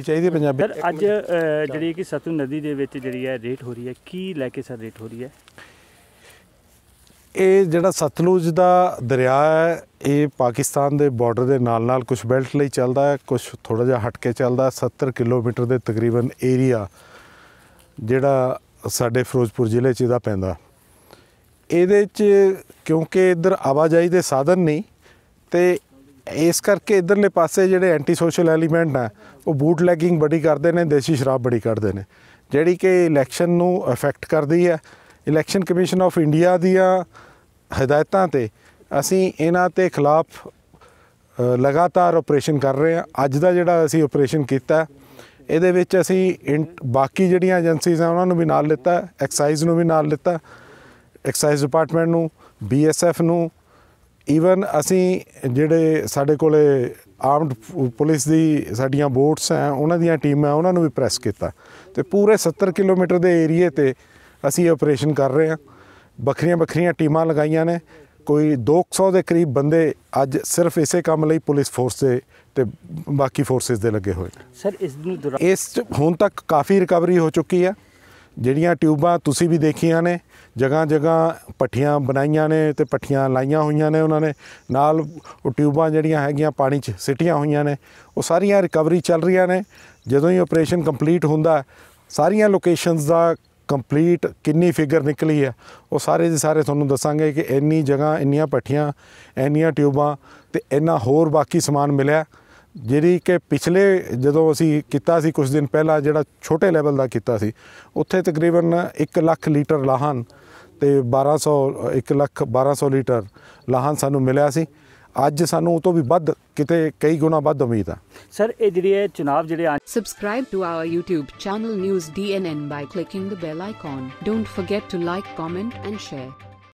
ਨਦੀ ਚਾਹੀਦੀ ਹੈ ਪੰਜਾਬੀ ਸਰ ਅੱਜ ਜਿਹੜੀ ਕਿ ਸਤੂ ਨਦੀ ਦੇ ਵਿੱਚ ਜਿਹੜੀ ਹੈ ਰੇਟ ਹੋ ਰਹੀ ਹੈ ਕੀ ਲੈ ਕੇ ਸਰ ਰੇਟ ਹੋ ਰਹੀ ਹੈ ਇਹ ਜਿਹੜਾ ਸਤਲੁਜ ਦਾ ਦਰਿਆ ਹੈ ਇਹ ਪਾਕਿਸਤਾਨ ਦੇ ਬਾਰਡਰ ਦੇ ਨਾਲ-ਨਾਲ ਕੁਝ ਬੈਲਟ ਲਈ ਚੱਲਦਾ ਹੈ ਕੁਝ ਥੋੜਾ ਜਿਹਾ ਹਟ ਕੇ ਚੱਲਦਾ ਹੈ 70 ਕਿਲੋਮੀਟਰ ਦੇ ਤਕਰੀਬਨ ਏਰੀਆ ਜਿਹੜਾ ਸਾਡੇ ਫਿਰੋਜ਼ਪੁਰ ਜ਼ਿਲ੍ਹੇ 'ਚ ਇਹਦਾ ਪੈਂਦਾ ਇਹਦੇ 'ਚ ਕਿਉਂਕਿ ਇੱਧਰ ਆਵਾਜਾਈ ਦੇ ਸਾਧਨ ਨਹੀਂ ਤੇ ਇਸ ਕਰਕੇ ਇਧਰਲੇ ਪਾਸੇ ਜਿਹੜੇ ਐਂਟੀ ਸੋਸ਼ਲ ਐਲੀਮੈਂਟ ਆ ਉਹ ਬੂਟ ਲੈਗਿੰਗ ਬੜੀ ਕਰਦੇ ਨੇ ਦੇਸੀ ਸ਼ਰਾਬ ਬੜੀ ਕਰਦੇ ਨੇ ਜਿਹੜੀ ਕਿ ਇਲੈਕਸ਼ਨ ਨੂੰ ਅਫੈਕਟ ਕਰਦੀ ਹੈ ਇਲੈਕਸ਼ਨ ਕਮਿਸ਼ਨ ਆਫ ਇੰਡੀਆ ਦੀਆਂ ਹਦਾਇਤਾਂ ਤੇ ਅਸੀਂ ਇਹਨਾਂ ਤੇ ਖਿਲਾਫ ਲਗਾਤਾਰ ਆਪਰੇਸ਼ਨ ਕਰ ਰਹੇ ਹਾਂ ਅੱਜ ਦਾ ਜਿਹੜਾ ਅਸੀਂ ਆਪਰੇਸ਼ਨ ਕੀਤਾ ਇਹਦੇ ਵਿੱਚ ਅਸੀਂ ਬਾਕੀ ਜਿਹੜੀਆਂ ਏਜੰਸੀਜ਼ ਆ ਉਹਨਾਂ ਨੂੰ ਵੀ ਨਾਲ ਲਿੱਤਾ ਐਕਸਾਈਜ਼ ਨੂੰ ਵੀ ਨਾਲ ਲਿੱਤਾ ਐਕਸਾਈਜ਼ ਡਿਪਾਰਟਮੈਂਟ ਨੂੰ ਬੀਐਸਐਫ ਨੂੰ ਈਵਨ ਅਸੀਂ ਜਿਹੜੇ ਸਾਡੇ ਕੋਲੇ ਆਰਮਡ ਪੁਲਿਸ ਦੀ ਸਾਡੀਆਂ ਬੋਟਸ ਆ ਉਹਨਾਂ ਦੀਆਂ ਟੀਮਾਂ ਉਹਨਾਂ ਨੂੰ ਵੀ ਪ੍ਰੈਸ ਕੀਤਾ ਤੇ ਪੂਰੇ 70 ਕਿਲੋਮੀਟਰ ਦੇ ਏਰੀਏ ਤੇ ਅਸੀਂ ਆਪਰੇਸ਼ਨ ਕਰ ਰਹੇ ਹਾਂ ਬੱਕਰੀਆਂ ਬੱਕਰੀਆਂ ਟੀਮਾਂ ਲਗਾਈਆਂ ਨੇ ਕੋਈ 200 ਦੇ ਕਰੀਬ ਬੰਦੇ ਅੱਜ ਸਿਰਫ ਇਸੇ ਕੰਮ ਲਈ ਪੁਲਿਸ ਫੋਰਸ ਦੇ ਤੇ ਬਾਕੀ ਫੋਰਸਸ ਦੇ ਲੱਗੇ ਹੋਏ ਨੇ ਸਰ ਇਸ ਨੂੰ ਇਸ ਹੁਣ ਤੱਕ ਕਾਫੀ ਰਿਕਵਰੀ ਹੋ ਚੁੱਕੀ ਹੈ ਜਿਹੜੀਆਂ ਟਿਊਬਾਂ ਤੁਸੀਂ ਵੀ ਦੇਖੀਆਂ ਨੇ ਜਗ੍ਹਾ ਜਗ੍ਹਾ ਪੱਠੀਆਂ ਬਣਾਈਆਂ ਨੇ ਤੇ ਪੱਠੀਆਂ ਲਾਈਆਂ ਹੋਈਆਂ ਨੇ ਉਹਨਾਂ ਨੇ ਨਾਲ ਉਹ ਟਿਊਬਾਂ ਜਿਹੜੀਆਂ ਹੈਗੀਆਂ ਪਾਣੀ 'ਚ ਸਿੱਟੀਆਂ ਹੋਈਆਂ ਨੇ ਉਹ ਸਾਰੀਆਂ ਰਿਕਵਰੀ ਚੱਲ ਰਹੀਆਂ ਨੇ ਜਦੋਂ ਹੀ ਆਪਰੇਸ਼ਨ ਕੰਪਲੀਟ ਹੁੰਦਾ ਸਾਰੀਆਂ ਲੋਕੇਸ਼ਨਸ ਦਾ ਕੰਪਲੀਟ ਕਿੰਨੀ ਫਿਗਰ ਨਿਕਲੀ ਹੈ ਉਹ ਸਾਰੇ ਦੇ ਸਾਰੇ ਤੁਹਾਨੂੰ ਦੱਸਾਂਗੇ ਕਿ ਇੰਨੀ ਜਗ੍ਹਾ ਇੰਨੀਆਂ ਪੱਠੀਆਂ ਇੰਨੀਆਂ ਟਿਊਬਾਂ ਤੇ ਇੰਨਾ ਹੋਰ ਬਾਕੀ ਸਮਾਨ ਮਿਲਿਆ ਜਿਹੜੀ ਕਿ ਪਿਛਲੇ ਜਦੋਂ ਅਸੀਂ ਕੀਤਾ ਸੀ ਕੁਝ ਦਿਨ ਪਹਿਲਾਂ ਜਿਹੜਾ ਛੋਟੇ ਲੈਵਲ ਦਾ ਕੀਤਾ ਸੀ ਉੱਥੇ ਤਕਰੀਬਨ 1 ਲੱਖ ਲੀਟਰ ਲਾਹਨ ਤੇ 1200 1 ਲੱਖ 1200 ਲੀਟਰ ਲਾਹਨ ਸਾਨੂੰ ਮਿਲਿਆ ਸੀ ਅੱਜ ਸਾਨੂੰ ਉਹ ਤੋਂ ਵੀ ਵੱਧ ਕਿਤੇ ਕਈ ਗੁਣਾ ਵੱਧ ਉਮੀਦ ਆ ਸਰ ਇਹ ਜਿਹੜੀ ਹੈ ਚੁਣਾਵ ਜਿਹੜੇ ਆ subscribe to our YouTube channel news DNN by clicking the bell icon don't forget to like comment and share